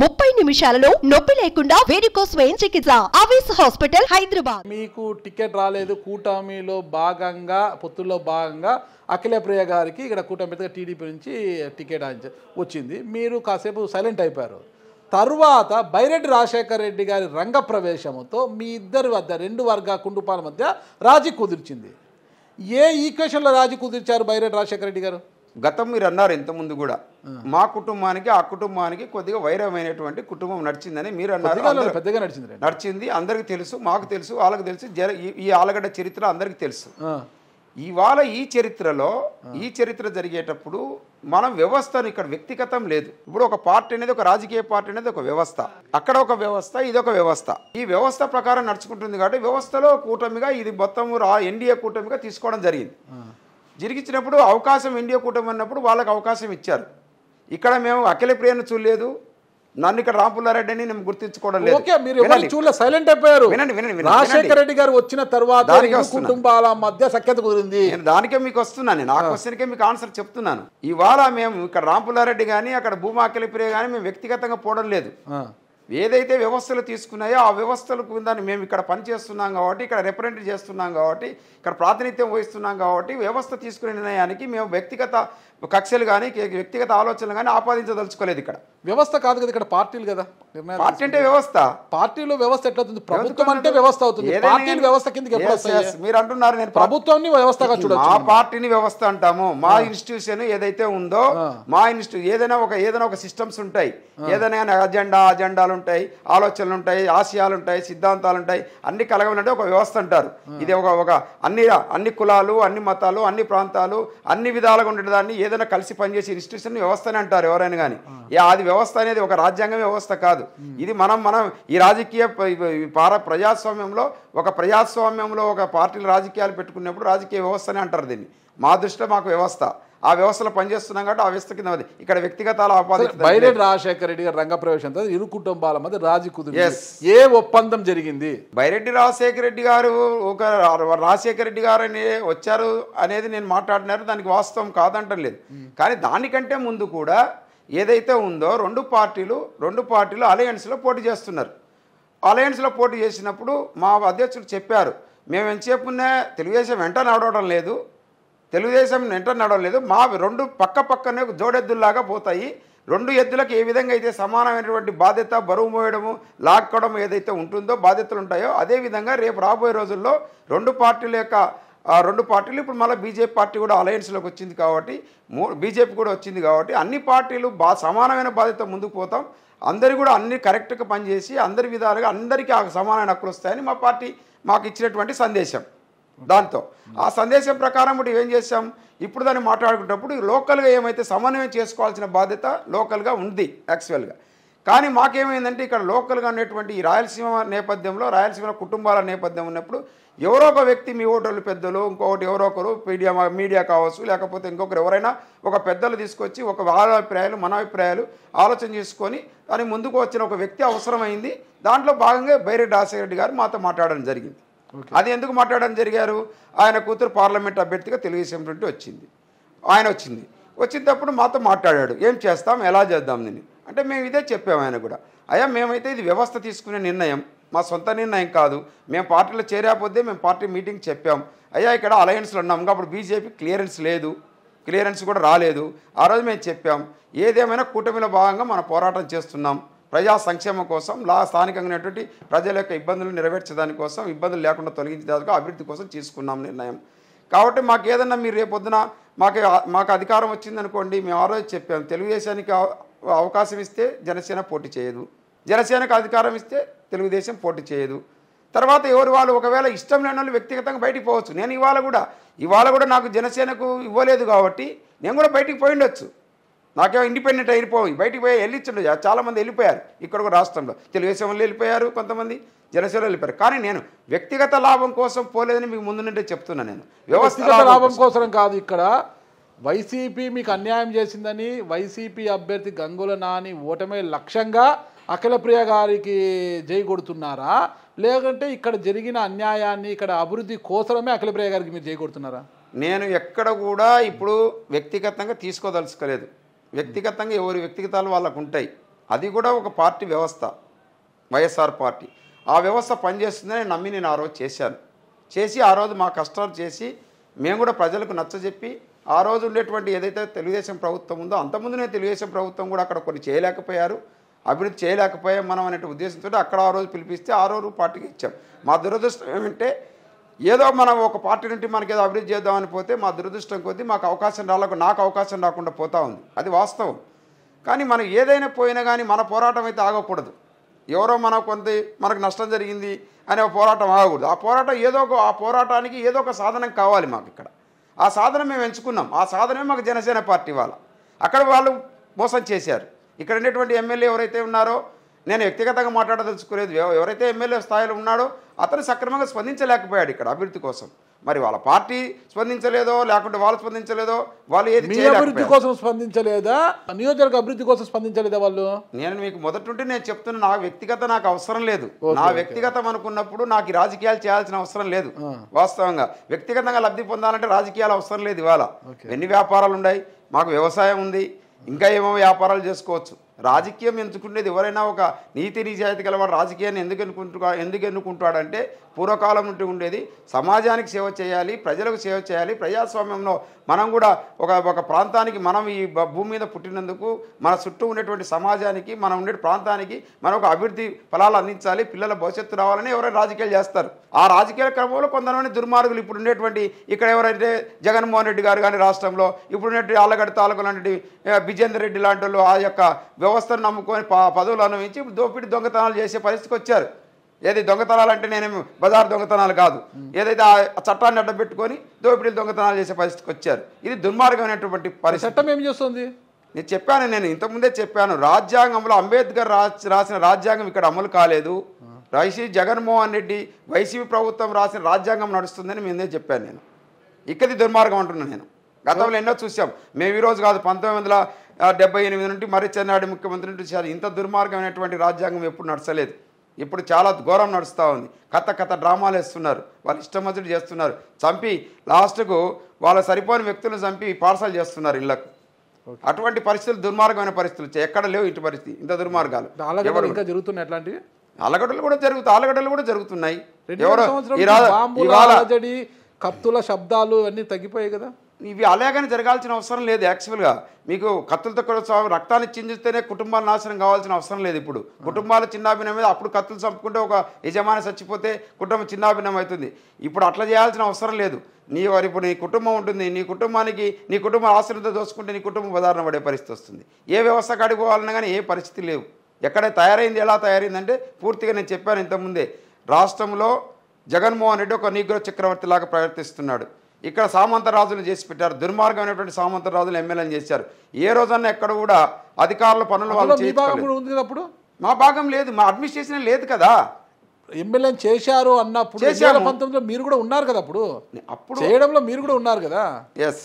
ముప్పై నిమిషాలలో నొప్పి లేకుండా వేడికోస్ స్వయం చికిత్స ఆవేశ హాస్పిటల్ హైదరాబాద్ మీకు టికెట్ రాలేదు కూటమిలో భాగంగా పొత్తుల్లో భాగంగా అఖిల ప్రియ గారికి ఇక్కడ కూటమి టీడీపీ నుంచి టికెట్ వచ్చింది మీరు కాసేపు సైలెంట్ అయిపోయారు తరువాత బైరెడ్డి రాజశేఖర రెడ్డి గారి రంగ ప్రవేశముతో మీ ఇద్దరి వద్ద రెండు వర్గ కుండుపాల మధ్య రాజీ కుదిర్చింది ఏ ఈక్వేషన్లో రాజీ కుదిర్చారు బైరెడ్డి రాజశేఖర రెడ్డి గారు గతం మీరు అన్నారు ఇంతకుముందు కూడా మా కుటుంబానికి ఆ కుటుంబానికి కొద్దిగా వైరమైనటువంటి కుటుంబం నడిచిందని మీరు అన్నారు పెద్దగా నడిచింది నడిచింది అందరికి తెలుసు మాకు తెలుసు వాళ్ళకి తెలుసు జర ఈ ఆలగడ్డ చరిత్ర అందరికి తెలుసు ఇవాళ ఈ చరిత్రలో ఈ చరిత్ర జరిగేటప్పుడు మనం వ్యవస్థను ఇక్కడ వ్యక్తిగతం లేదు ఇప్పుడు ఒక పార్టీ అనేది ఒక రాజకీయ పార్టీ అనేది ఒక వ్యవస్థ అక్కడ ఒక వ్యవస్థ ఇది ఒక వ్యవస్థ ఈ వ్యవస్థ ప్రకారం నడుచుకుంటుంది కాబట్టి వ్యవస్థలో కూటమిగా ఇది మొత్తం రా ఎన్డీఏ కూటమిగా తీసుకోవడం జరిగింది జరిగించినప్పుడు అవకాశం ఎన్డీఏ కూటమి అన్నప్పుడు వాళ్ళకి అవకాశం ఇచ్చారు ఇక్కడ మేము ప్రియను చూడలేదు నన్ను ఇక్కడ రాంపుల్లారెడ్డిని మేము గుర్తించుకోవడం లేదు మీరు చూడలే సైలెంట్ అయిపోయారు రాజశేఖర రెడ్డి గారు వచ్చిన తర్వాత కుటుంబాల మధ్య సఖ్యత కుదిరింది నేను దానికే మీకు వస్తున్నాను నా క్వశ్చన్కే మీకు ఆన్సర్ చెప్తున్నాను ఇవాళ మేము ఇక్కడ రాంపుల్లారెడ్డి కానీ అక్కడ భూమా అఖిలప్రియ కానీ మేము వ్యక్తిగతంగా పోవడం లేదు ఏదైతే వ్యవస్థలు తీసుకున్నాయో ఆ వ్యవస్థలు దాన్ని మేము ఇక్కడ పనిచేస్తున్నాం కాబట్టి ఇక్కడ రిప్రజెంట్ చేస్తున్నాం కాబట్టి ఇక్కడ ప్రాతినిధ్యం వహిస్తున్నాం కాబట్టి వ్యవస్థ తీసుకునే నిర్ణయానికి మేము వ్యక్తిగత కక్షలు కానీ వ్యక్తిగత ఆలోచనలు కానీ ఆపాదించదలుచుకోలేదు ఇక్కడ వ్యవస్థ కాదు కదా ఇక్కడ పార్టీలు కదా పార్టీ అంటే వ్యవస్థ పార్టీలో వ్యవస్థ ఎట్లా అవుతుంది ప్రభుత్వం అంటే వ్యవస్థ అవుతుంది వ్యవస్థ కిందకి మీరు అంటున్నారు నేను ప్రభుత్వం వ్యవస్థగా చూడొచ్చు పార్టీని వ్యవస్థ అంటాము మా ఇన్స్టిట్యూషన్ ఏదైతే ఉందో మా ఇన్స్టిట్యూ ఏదైనా ఒక ఏదైనా ఒక సిస్టమ్స్ ఉంటాయి ఏదైనా అజెండా అజెండాలు ఉంటాయి ఆలోచనలు ఉంటాయి ఆశయాలు ఉంటాయి సిద్ధాంతాలు ఉంటాయి అన్ని కలగలంటే ఒక వ్యవస్థ అంటారు ఇది ఒక ఒక అన్ని అన్ని కులాలు అన్ని మతాలు అన్ని ప్రాంతాలు అన్ని విధాలుగా ఉండేదాన్ని ఏదైనా ఏదైనా కలిసి పనిచేసే ఇన్స్టిట్యూషన్ వ్యవస్థనే అంటారు ఎవరైనా కానీ అది వ్యవస్థ అనేది ఒక రాజ్యాంగ వ్యవస్థ కాదు ఇది మనం మనం ఈ రాజకీయ పార ప్రజాస్వామ్యంలో ఒక ప్రజాస్వామ్యంలో ఒక పార్టీలు రాజకీయాలు పెట్టుకున్నప్పుడు రాజకీయ వ్యవస్థనే అంటారు దీన్ని మా దృష్టిలో మాకు వ్యవస్థ ఆ వ్యవస్థలో పనిచేస్తున్నాం కాబట్టి ఆ వ్యవస్థ కింద ఇక్కడ వ్యక్తిగత బైరెడ్డి రాజశేఖర రెడ్డి గారు రంగప్రవేశంతో ఇరు కుటుంబాల మధ్య రాజీ కుదు ఏ ఒప్పందం జరిగింది బైరెడ్డి రాజశేఖర రెడ్డి గారు ఒక రాజశేఖర రెడ్డి గారు వచ్చారు అనేది నేను మాట్లాడినారు దానికి వాస్తవం కాదంటం లేదు కానీ దానికంటే ముందు కూడా ఏదైతే ఉందో రెండు పార్టీలు రెండు పార్టీలు అలయన్స్లో పోటీ చేస్తున్నారు అలయన్స్లో పోటీ చేసినప్పుడు మా అధ్యక్షుడు చెప్పారు మేము ఉన్నా తెలుగుదేశం వెంట నడవడం లేదు తెలుగుదేశం వెంట నడవలేదు మా రెండు పక్క పక్కనే జోడెద్దుల్లాగా పోతాయి రెండు ఎద్దులకు ఏ విధంగా అయితే సమానమైనటువంటి బాధ్యత బరువు మోయడము లాక్కోవడం ఏదైతే ఉంటుందో బాధ్యతలు ఉంటాయో అదేవిధంగా రేపు రాబోయే రోజుల్లో రెండు పార్టీల యొక్క రెండు పార్టీలు ఇప్పుడు మళ్ళీ బీజేపీ పార్టీ కూడా అలయన్స్లోకి వచ్చింది కాబట్టి బీజేపీ కూడా వచ్చింది కాబట్టి అన్ని పార్టీలు బా సమానమైన బాధ్యత ముందుకు పోతాం అందరు కూడా అన్ని కరెక్ట్గా పనిచేసి అందరి విధాలుగా అందరికీ సమానమైన హక్కులు వస్తాయని మా పార్టీ మాకు ఇచ్చినటువంటి సందేశం దాంతో ఆ సందేశం ప్రకారం ఇప్పుడు ఏం చేసాం ఇప్పుడు దాన్ని మాట్లాడుకునేటప్పుడు లోకల్గా ఏమైతే సమన్వయం చేసుకోవాల్సిన బాధ్యత లోకల్గా ఉంది యాక్చువల్గా కానీ మాకేమైందంటే ఇక్కడ లోకల్గా ఉన్నటువంటి ఈ రాయలసీమ నేపథ్యంలో రాయలసీమ కుటుంబాల నేపథ్యం ఉన్నప్పుడు ఎవరో ఒక వ్యక్తి మీ ఓటర్లు పెద్దలు ఇంకొకటి ఎవరో ఒకరు మీడియా మీడియా కావచ్చు లేకపోతే ఇంకొకరు ఎవరైనా ఒక పెద్దలు తీసుకొచ్చి ఒక వాళ్ళ అభిప్రాయాలు మన అభిప్రాయాలు ఆలోచన చేసుకొని దాని ముందుకు వచ్చిన ఒక వ్యక్తి అవసరమైంది దాంట్లో భాగంగా బైరెడ్డి రాజశేఖర రెడ్డి గారు మాతో మాట్లాడడం జరిగింది అది ఎందుకు మాట్లాడడం జరిగారు ఆయన కూతురు పార్లమెంట్ అభ్యర్థిగా తెలుగుదేశం నుండి వచ్చింది ఆయన వచ్చింది వచ్చినప్పుడు మాతో మాట్లాడాడు ఏం చేస్తాం ఎలా చేద్దాం దీన్ని అంటే మేము ఇదే చెప్పాము ఆయన కూడా అయ్యా మేమైతే ఇది వ్యవస్థ తీసుకునే నిర్ణయం మా సొంత నిర్ణయం కాదు మేము పార్టీలో చేరాపోతే మేము పార్టీ మీటింగ్ చెప్పాం అయ్యా ఇక్కడ అలయన్స్లు ఉన్నాం అప్పుడు బీజేపీ క్లియరెన్స్ లేదు క్లియరెన్స్ కూడా రాలేదు ఆ రోజు మేము చెప్పాం ఏదేమైనా కూటమిలో భాగంగా మన పోరాటం చేస్తున్నాం ప్రజా సంక్షేమం కోసం లా స్థానికంగా ఉన్నటువంటి ప్రజల యొక్క ఇబ్బందులు నెరవేర్చడానికి కోసం ఇబ్బందులు లేకుండా తొలగించేందుకు అభివృద్ధి కోసం తీసుకున్నాం నిర్ణయం కాబట్టి మాకు ఏదన్నా మీరు రేపొద్దున మాకు మాకు అధికారం వచ్చిందనుకోండి మేము ఆ రోజు చెప్పాము తెలుగుదేశానికి అవకాశం ఇస్తే జనసేన పోటీ చేయదు జనసేనకు అధికారం ఇస్తే తెలుగుదేశం పోటీ చేయదు తర్వాత ఎవరు వాళ్ళు ఒకవేళ ఇష్టం లేని వాళ్ళు వ్యక్తిగతంగా బయటికి పోవచ్చు నేను ఇవాళ కూడా ఇవాళ కూడా నాకు జనసేనకు ఇవ్వలేదు కాబట్టి నేను కూడా బయటికి పోయిండొచ్చు నాకేమో ఇండిపెండెంట్ అయిపోయి బయటికి పోయి వెళ్ళిచ్చుండే చాలామంది వెళ్ళిపోయారు ఇక్కడ కూడా రాష్ట్రంలో తెలుగుదేశం వల్ల వెళ్ళిపోయారు కొంతమంది జనసేన వెళ్ళిపోయారు కానీ నేను వ్యక్తిగత లాభం కోసం పోలేదని మీకు ముందు నుండే చెప్తున్నా నేను వ్యవస్థగత లాభం కోసం కాదు ఇక్కడ వైసీపీ మీకు అన్యాయం చేసిందని వైసీపీ అభ్యర్థి గంగుల నాని ఓటమే లక్ష్యంగా అఖిలప్రియ గారికి జై కొడుతున్నారా లేకుంటే ఇక్కడ జరిగిన అన్యాయాన్ని ఇక్కడ అభివృద్ధి కోసమే అఖిలప్రియ గారికి మీరు జై కొడుతున్నారా నేను ఎక్కడ కూడా ఇప్పుడు వ్యక్తిగతంగా తీసుకోదలుచుకోలేదు వ్యక్తిగతంగా ఎవరి వ్యక్తిగతాలు వాళ్ళకు ఉంటాయి అది కూడా ఒక పార్టీ వ్యవస్థ వైఎస్ఆర్ పార్టీ ఆ వ్యవస్థ పనిచేస్తుందని నమ్మి నేను ఆ రోజు చేశాను చేసి ఆ రోజు మా కష్టాలు చేసి మేము కూడా ప్రజలకు నచ్చజెప్పి ఆ రోజు ఉండేటువంటి ఏదైతే తెలుగుదేశం ప్రభుత్వం ఉందో అంతకుముందునే తెలుగుదేశం ప్రభుత్వం కూడా అక్కడ కొన్ని చేయలేకపోయారు అభివృద్ధి చేయలేకపోయాం మనం అనే ఉద్దేశంతో అక్కడ ఆ రోజు పిలిపిస్తే ఆ రోజు పార్టీకి ఇచ్చాం మా దురదృష్టం ఏమంటే ఏదో మనం ఒక పార్టీ నుండి మనకి ఏదో అభివృద్ధి చేద్దామని పోతే మా దురదృష్టం కొద్దీ మాకు అవకాశం రాలకు నాకు అవకాశం రాకుండా పోతా ఉంది అది వాస్తవం కానీ మనం ఏదైనా పోయినా కానీ మన పోరాటం అయితే ఆగకూడదు ఎవరో మనం కొంత మనకు నష్టం జరిగింది అనే పోరాటం ఆగకూడదు ఆ పోరాటం ఏదో ఒక ఆ పోరాటానికి ఏదో ఒక సాధనం కావాలి మాకు ఇక్కడ ఆ సాధనం మేము ఎంచుకున్నాం ఆ సాధనమే మాకు జనసేన పార్టీ వాళ్ళ అక్కడ వాళ్ళు మోసం చేశారు ఇక్కడ ఉండేటువంటి ఎమ్మెల్యే ఎవరైతే ఉన్నారో నేను వ్యక్తిగతంగా మాట్లాడదలుచుకోలేదు ఎవరైతే ఎమ్మెల్యే స్థాయిలో ఉన్నాడో అతను సక్రమంగా స్పందించలేకపోయాడు ఇక్కడ అభివృద్ధి కోసం మరి వాళ్ళ పార్టీ స్పందించలేదో లేకుంటే వాళ్ళు స్పందించలేదో వాళ్ళు ఏది అభివృద్ధి కోసం స్పందించలేదా నియోజకవర్గ అభివృద్ధి కోసం స్పందించలేదా వాళ్ళు నేను మీకు మొదటి నేను చెప్తున్న నా వ్యక్తిగత నాకు అవసరం లేదు నా వ్యక్తిగతం అనుకున్నప్పుడు నాకు రాజకీయాలు చేయాల్సిన అవసరం లేదు వాస్తవంగా వ్యక్తిగతంగా లబ్ధి పొందాలంటే రాజకీయాలు అవసరం లేదు ఇవాళ ఎన్ని వ్యాపారాలు ఉన్నాయి మాకు వ్యవసాయం ఉంది ఇంకా ఏమో వ్యాపారాలు చేసుకోవచ్చు రాజకీయం ఎంచుకునేది ఎవరైనా ఒక నీతి నిజాయితీ గలవాడు రాజకీయాన్ని ఎందుకు ఎన్నుకుంటు ఎందుకు ఎన్నుకుంటాడంటే పూర్వకాలం నుండి ఉండేది సమాజానికి సేవ చేయాలి ప్రజలకు సేవ చేయాలి ప్రజాస్వామ్యంలో మనం కూడా ఒక ఒక ప్రాంతానికి మనం ఈ భూమి మీద పుట్టినందుకు మన చుట్టూ ఉండేటువంటి సమాజానికి మనం ఉండే ప్రాంతానికి మనం ఒక అభివృద్ధి ఫలాలు అందించాలి పిల్లల భవిష్యత్తు రావాలని ఎవరైనా రాజకీయాలు చేస్తారు ఆ రాజకీయ క్రమంలో కొంతమంది దుర్మార్గులు ఇప్పుడు ఉండేటువంటి ఇక్కడ ఎవరైతే జగన్మోహన్ రెడ్డి గారు కానీ రాష్ట్రంలో ఇప్పుడు ఉన్నటువంటి ఆలగడ్డ తాలూకు లాంటి బిజేందర్ రెడ్డి లాంటి వాళ్ళు ఆ యొక్క వ్యవస్థను నమ్ముకొని పదవులు అనుభవించి దోపిడి దొంగతనాలు చేసే పరిస్థితికి వచ్చారు ఏది దొంగతనాలు అంటే నేనేమి బజార్ దొంగతనాలు కాదు ఏదైతే ఆ చట్టాన్ని అడ్డబెట్టుకొని దోపిడీలు దొంగతనాలు చేసే పరిస్థితికి వచ్చారు ఇది దుర్మార్గమైనటువంటి పరిస్థితి ఏం చేస్తుంది నేను చెప్పాను నేను ఇంతకుముందే చెప్పాను రాజ్యాంగంలో అంబేద్కర్ రాసిన రాజ్యాంగం ఇక్కడ అమలు కాలేదు వైసీపీ జగన్మోహన్ రెడ్డి వైసీపీ ప్రభుత్వం రాసిన రాజ్యాంగం నడుస్తుందని మేమే చెప్పాను నేను ఇక్కది దుర్మార్గం అంటున్నాను నేను గతంలో ఎన్నో చూసాం మేము ఈరోజు కాదు పంతొమ్మిది వందల డెబ్బై ఎనిమిది నుండి మరి చెన్నాడు ముఖ్యమంత్రి నుండి చేశారు ఇంత దుర్మార్గమైనటువంటి రాజ్యాంగం ఎప్పుడు నడచలేదు ఇప్పుడు చాలా ఘోరం నడుస్తూ ఉంది కథ కథ డ్రామాలు వేస్తున్నారు వాళ్ళు వచ్చినట్టు చేస్తున్నారు చంపి లాస్ట్కు వాళ్ళ సరిపోని వ్యక్తులను చంపి పార్సల్ చేస్తున్నారు ఇళ్లకు అటువంటి పరిస్థితులు దుర్మార్గమైన పరిస్థితులు ఎక్కడ లేవు ఇటు పరిస్థితి ఇంత దుర్మార్గాలు జరుగుతున్నాయి అట్లాంటివి అలగడలు కూడా జరుగుతాయి అలగడలు కూడా జరుగుతున్నాయి ఎవరో కత్తుల శబ్దాలు అన్నీ తగ్గిపోయాయి కదా ఇవి అలాగని జరగాల్సిన అవసరం లేదు యాక్చువల్గా మీకు కత్తులతో కూడా రక్తాన్ని చిందిస్తేనే కుటుంబాలు నాశనం కావాల్సిన అవసరం లేదు ఇప్పుడు కుటుంబాల చిన్నాభిన్నం మీద అప్పుడు కత్తులు చంపుకుంటే ఒక యజమాని చచ్చిపోతే కుటుంబం చిన్నాభిన్నం అవుతుంది ఇప్పుడు అట్లా చేయాల్సిన అవసరం లేదు నీ వారి ఇప్పుడు నీ కుటుంబం ఉంటుంది నీ కుటుంబానికి నీ కుటుంబ ఆశ్రయంతో దోసుకుంటే నీ కుటుంబం ఉదాహరణ పడే పరిస్థితి వస్తుంది ఏ వ్యవస్థ కాడిపోవాలన్నా కానీ ఏ పరిస్థితి లేవు ఎక్కడ తయారైంది ఎలా తయారైందంటే పూర్తిగా నేను చెప్పాను ఇంతకుముందే రాష్ట్రంలో జగన్మోహన్ రెడ్డి ఒక నీగ్రో చక్రవర్తి లాగా ప్రవర్తిస్తున్నాడు ఇక్కడ సామంతరాజులు చేసి పెట్టారు దుర్మార్గమైనటువంటి సామంతరాజులు ఎమ్మెల్యేలు చేశారు ఏ రోజన్నా ఎక్కడ కూడా అధికారుల పనులు వాళ్ళు మా భాగం లేదు మా అడ్మినిస్ట్రేషన్ లేదు కదా ఎమ్మెల్యే చేశారు అన్నప్పుడు పంతొమ్మిదిలో మీరు కూడా ఉన్నారు కదా అప్పుడు అప్పుడు చేయడంలో మీరు కూడా ఉన్నారు కదా ఎస్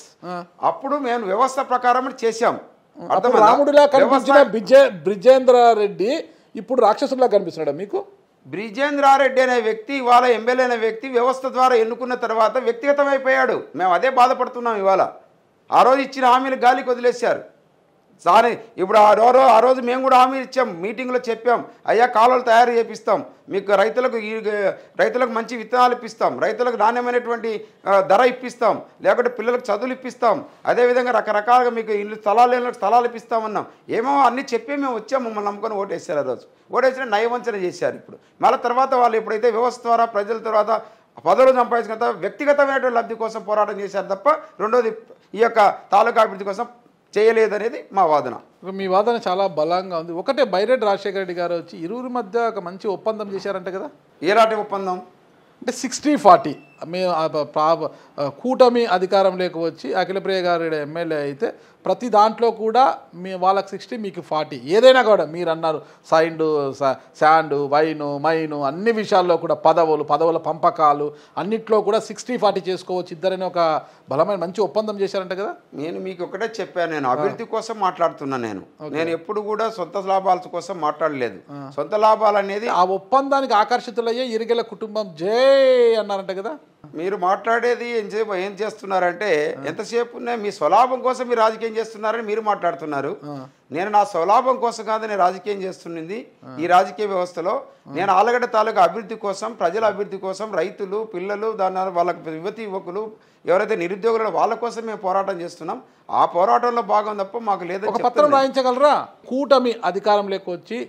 అప్పుడు మేము వ్యవస్థ ప్రకారం చేశాం రాముడిలా కనిపించిన బ్రిజేంద్ర రెడ్డి ఇప్పుడు రాక్షసులా కనిపిస్తున్నాడా మీకు బ్రిజేంద్రారెడ్డి అనే వ్యక్తి ఇవాళ ఎమ్మెల్యే అనే వ్యక్తి వ్యవస్థ ద్వారా ఎన్నుకున్న తర్వాత వ్యక్తిగతమైపోయాడు మేము అదే బాధపడుతున్నాం ఇవాళ ఆ రోజు ఇచ్చిన హామీలు గాలికి వదిలేశారు సారీ ఇప్పుడు ఆ రోజు ఆ రోజు మేము కూడా హామీ ఇచ్చాం మీటింగ్లో చెప్పాం అయ్యా కాలువలు తయారు చేపిస్తాం మీకు రైతులకు ఈ రైతులకు మంచి విత్తనాలు ఇప్పిస్తాం రైతులకు నాణ్యమైనటువంటి ధర ఇప్పిస్తాం లేకుంటే పిల్లలకు చదువులు ఇప్పిస్తాం అదేవిధంగా రకరకాలుగా మీకు ఇల్లు స్థలాలు ఇళ్ళకి స్థలాలు ఇప్పిస్తామన్నాం ఏమో అన్నీ చెప్పి మేము వచ్చాము మమ్మల్ని నమ్ముకొని ఓటేసారు ఆ రోజు ఓటేసిన నయవంచన చేశారు ఇప్పుడు మళ్ళీ తర్వాత వాళ్ళు ఎప్పుడైతే వ్యవస్థ ద్వారా ప్రజల తర్వాత పదవులు సంపాదించిన వ్యక్తిగతమైనటువంటి లబ్ధి కోసం పోరాటం చేశారు తప్ప రెండోది ఈ యొక్క తాలూకా అభివృద్ధి కోసం చేయలేదనేది మా వాదన మీ వాదన చాలా బలంగా ఉంది ఒకటే బైరెడ్డి రాజశేఖర రెడ్డి గారు వచ్చి ఇరువురి మధ్య ఒక మంచి ఒప్పందం చేశారంట కదా ఏలాంటి ఒప్పందం అంటే సిక్స్టీ ఫార్టీ మేము కూటమి అధికారం లేక వచ్చి అఖిలప్రియ గారు ఎమ్మెల్యే అయితే ప్రతి దాంట్లో కూడా మీ వాళ్ళకి సిక్స్టీ మీకు ఫార్టీ ఏదైనా కూడా మీరు అన్నారు సైండ్ శాండ్ వైను మైను అన్ని విషయాల్లో కూడా పదవులు పదవుల పంపకాలు అన్నిట్లో కూడా సిక్స్టీ ఫార్టీ చేసుకోవచ్చు ఇద్దరని ఒక బలమైన మంచి ఒప్పందం చేశారంట కదా నేను మీకు ఒకటే చెప్పాను నేను అభివృద్ధి కోసం మాట్లాడుతున్నా నేను నేను ఎప్పుడు కూడా సొంత లాభాల కోసం మాట్లాడలేదు సొంత లాభాలు అనేది ఆ ఒప్పందానికి ఆకర్షితులయ్యే ఇరిగల కుటుంబం జే అన్నారంట కదా మీరు మాట్లాడేది ఎంతసేపు ఏం చేస్తున్నారంటే ఎంతసేపు మీ స్వలాభం కోసం మీరు రాజకీయం చేస్తున్నారని మీరు మాట్లాడుతున్నారు నేను నా స్వలాభం కోసం కాదు నేను రాజకీయం చేస్తున్నది ఈ రాజకీయ వ్యవస్థలో నేను ఆలగడ్డ తాలూకా అభివృద్ధి కోసం ప్రజల అభివృద్ధి కోసం రైతులు పిల్లలు దాని వాళ్ళకి యువతి యువకులు ఎవరైతే నిరుద్యోగులు వాళ్ళ కోసం మేము పోరాటం చేస్తున్నాం ఆ పోరాటంలో భాగం తప్ప మాకు లేదు ఒక పత్రం రాయించగలరా కూటమి అధికారం వచ్చి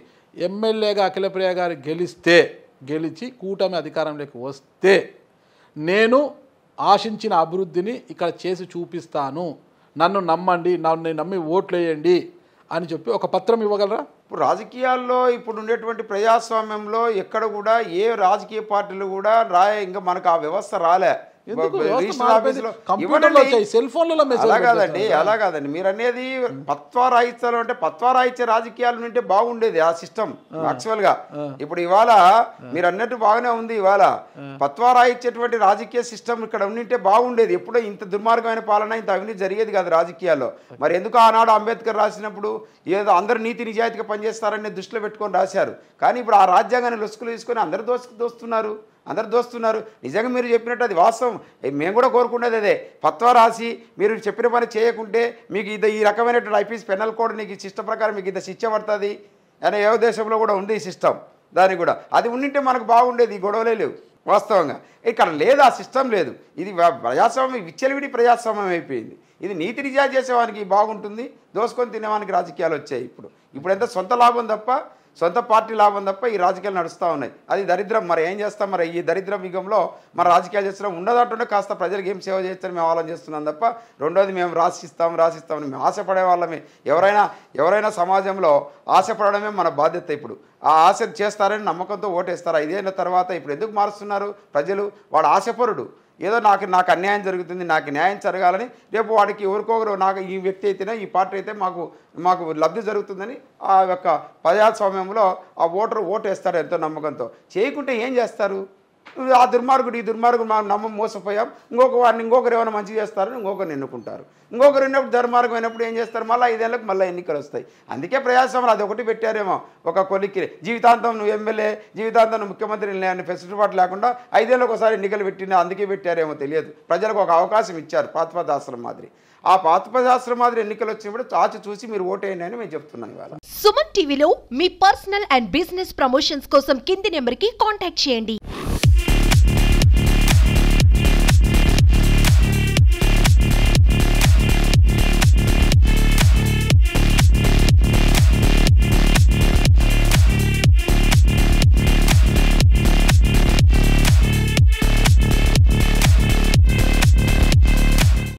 ఎమ్మెల్యేగా అఖిలప్రియ గారు గెలిస్తే గెలిచి కూటమి అధికారంలోకి వస్తే నేను ఆశించిన అభివృద్ధిని ఇక్కడ చేసి చూపిస్తాను నన్ను నమ్మండి నన్ను నమ్మి ఓట్లేయండి అని చెప్పి ఒక పత్రం ఇవ్వగలరా ఇప్పుడు రాజకీయాల్లో ఇప్పుడు ఉండేటువంటి ప్రజాస్వామ్యంలో ఎక్కడ కూడా ఏ రాజకీయ పార్టీలు కూడా రాయ ఇంకా మనకు ఆ వ్యవస్థ రాలే సెల్ ఫోన్లలో అలా కాదండి అలా కాదండి మీరు అనేది పత్వా అంటే పత్వరాహిత్య రాయిత్య రాజకీయాలు ఉంటే బాగుండేది ఆ సిస్టమ్ యాక్చువల్ గా ఇప్పుడు ఇవాళ మీరు అన్నట్టు బాగానే ఉంది ఇవాళ పత్వా రాజకీయ సిస్టమ్ ఇక్కడ ఉంటే బాగుండేది ఎప్పుడో ఇంత దుర్మార్గమైన పాలన ఇంత అవినీతి జరిగేది కాదు రాజకీయాల్లో మరి ఎందుకు ఆనాడు అంబేద్కర్ రాసినప్పుడు ఏదో అందరు నీతి నిజాయితీగా పనిచేస్తారనే దృష్టిలో పెట్టుకొని రాశారు కానీ ఇప్పుడు ఆ రాజ్యాంగాన్ని లొసుకులు తీసుకొని అందరు దోస్తున్నారు అందరు దోస్తున్నారు నిజంగా మీరు చెప్పినట్టు అది వాస్తవం మేము కూడా కోరుకునేది అదే పత్వా రాసి మీరు చెప్పిన పని చేయకుంటే మీకు ఇది ఈ రకమైనటువంటి ఐపీఎస్ పెనల్ కోడ్ నీకు సిస్టమ్ ప్రకారం మీకు ఇంత శిక్ష పడుతుంది అనే ఏ దేశంలో కూడా ఉంది ఈ సిస్టమ్ దానికి కూడా అది ఉండింటే మనకు బాగుండేది ఈ గొడవలే లేవు వాస్తవంగా ఇక్కడ లేదు ఆ సిస్టమ్ లేదు ఇది ప్రజాస్వామ్యం విచ్చలవిడి ప్రజాస్వామ్యం అయిపోయింది ఇది నీతి నిజా చేసేవానికి బాగుంటుంది దోసుకొని తినేవానికి రాజకీయాలు వచ్చాయి ఇప్పుడు ఇప్పుడు ఎంత సొంత లాభం తప్ప సొంత పార్టీ లాభం తప్ప ఈ రాజకీయాలు నడుస్తూ ఉన్నాయి అది దరిద్రం మరి ఏం చేస్తాం మరి ఈ దరిద్ర యుగంలో మన రాజకీయాలు చేస్తున్నాం ఉండదంటుండే కాస్త ప్రజలకు ఏం సేవ చేస్తారని మేము ఆలోచన చేస్తున్నాం తప్ప రెండోది మేము రాసిస్తాం రాసిస్తామని మేము ఆశపడే వాళ్ళమే ఎవరైనా ఎవరైనా సమాజంలో ఆశపడడమే మన బాధ్యత ఇప్పుడు ఆ ఆశ చేస్తారని నమ్మకంతో ఓటేస్తారు ఐదేళ్ళ తర్వాత ఇప్పుడు ఎందుకు మారుస్తున్నారు ప్రజలు వాడు ఆశపరుడు ఏదో నాకు నాకు అన్యాయం జరుగుతుంది నాకు న్యాయం జరగాలని రేపు వాడికి ఎవరికొకరు నాకు ఈ వ్యక్తి అయితేనే ఈ పార్టీ అయితే మాకు మాకు లబ్ధి జరుగుతుందని ఆ యొక్క ప్రజాస్వామ్యంలో ఆ ఓటరు ఓటు వేస్తారు ఎంతో నమ్మకంతో చేయకుంటే ఏం చేస్తారు ఆ దుర్మార్గుడు ఈ దుర్మార్గుడు మనం నమ్మ మోసపోయాం ఇంకొక వారిని ఇంకొకరు ఏమైనా మంచి చేస్తారని ఇంకొకరిని ఎన్నుకుంటారు ఇంకొకరు ఉన్నప్పుడు దుర్మార్గం అయినప్పుడు ఏం చేస్తారు మళ్ళీ ఐదేళ్ళకి మళ్ళీ ఎన్నికలు వస్తాయి అందుకే ప్రజాస్వామ్యం అది ఒకటి పెట్టారేమో ఒక కొలిక్కి జీవితాంతం నువ్వు ఎమ్మెల్యే జీవితాంతం నువ్వు ముఖ్యమంత్రి అని ఫెసిలిటీ లేకుండా ఐదేళ్ళకి ఒకసారి ఎన్నికలు పెట్టినా అందుకే పెట్టారేమో తెలియదు ప్రజలకు ఒక అవకాశం ఇచ్చారు పాత్పదాస్త్రం మాదిరి ఆ పాత్పదాస్త్రం మాదిరి ఎన్నికలు వచ్చినప్పుడు చాచి చూసి మీరు ఓటేయండి అని మేము చెప్తున్నాం ఇవాళ సుమన్ టీవీలో మీ పర్సనల్ అండ్ బిజినెస్ ప్రమోషన్స్ కోసం కింది నెంబర్కి కాంటాక్ట్ చేయండి